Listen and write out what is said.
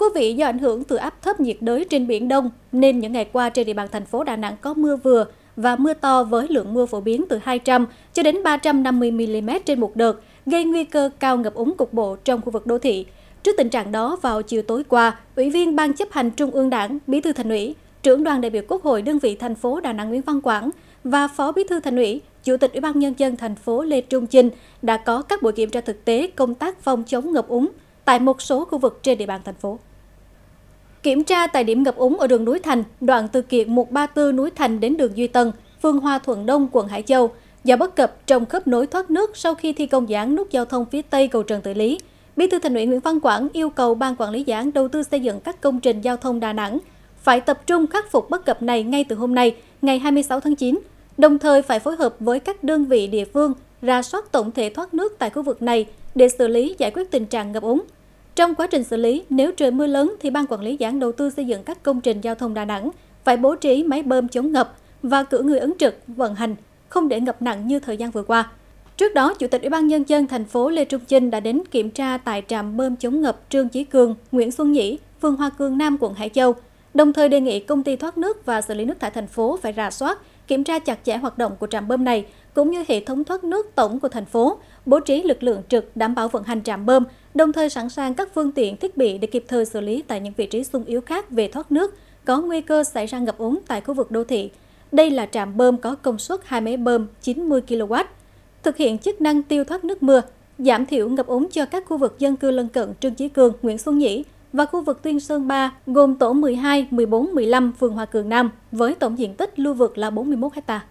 quý vị, do ảnh hưởng từ áp thấp nhiệt đới trên Biển Đông, nên những ngày qua trên địa bàn thành phố Đà Nẵng có mưa vừa và mưa to với lượng mưa phổ biến từ 200 cho đến 350 mm trên một đợt, gây nguy cơ cao ngập úng cục bộ trong khu vực đô thị. Trước tình trạng đó, vào chiều tối qua, Ủy viên Ban chấp hành Trung ương Đảng, Bí thư Thành ủy, trưởng đoàn đại biểu Quốc hội đơn vị thành phố Đà Nẵng Nguyễn Văn Quảng và Phó Bí thư Thành ủy, Chủ tịch Ủy ban nhân dân thành phố Lê Trung Chinh đã có các buổi kiểm tra thực tế công tác phòng chống ngập úng tại một số khu vực trên địa bàn thành phố. Kiểm tra tại điểm ngập úng ở đường Núi Thành, đoạn từ kiệt 134 Núi Thành đến đường Duy Tân, phường Hoa Thuận Đông, quận Hải Châu, do bất cập trong khớp nối thoát nước sau khi thi công dự nút giao thông phía Tây cầu Trần Tự Lý. Bí thư Thành ủy Nguyễn Văn Quảng yêu cầu ban quản lý dự đầu tư xây dựng các công trình giao thông Đà Nẵng phải tập trung khắc phục bất cập này ngay từ hôm nay, ngày 26 tháng 9, đồng thời phải phối hợp với các đơn vị địa phương ra soát tổng thể thoát nước tại khu vực này để xử lý giải quyết tình trạng ngập úng. Trong quá trình xử lý, nếu trời mưa lớn thì Ban Quản lý Dự án Đầu tư xây dựng các công trình giao thông Đà Nẵng phải bố trí máy bơm chống ngập và cử người ứng trực vận hành, không để ngập nặng như thời gian vừa qua. Trước đó, Chủ tịch Ủy ban Nhân dân thành phố Lê Trung Chinh đã đến kiểm tra tại trạm bơm chống ngập Trương Chí Cường, Nguyễn Xuân Nhĩ, phường Hoa Cương Nam, quận Hải Châu, đồng thời đề nghị công ty thoát nước và xử lý nước thải thành phố phải rà soát, kiểm tra chặt chẽ hoạt động của trạm bơm này, cũng như hệ thống thoát nước tổng của thành phố, bố trí lực lượng trực đảm bảo vận hành trạm bơm, đồng thời sẵn sàng các phương tiện thiết bị để kịp thời xử lý tại những vị trí sung yếu khác về thoát nước, có nguy cơ xảy ra ngập úng tại khu vực đô thị. Đây là trạm bơm có công suất hai máy bơm 90 kW. Thực hiện chức năng tiêu thoát nước mưa, giảm thiểu ngập úng cho các khu vực dân cư lân cận Trương Chí Cường, Nguyễn Xuân Nhĩ, và khu vực Tuyên Sơn 3 gồm tổ 12, 14, 15 phường Hòa Cường Nam với tổng diện tích lưu vực là 41 hectare.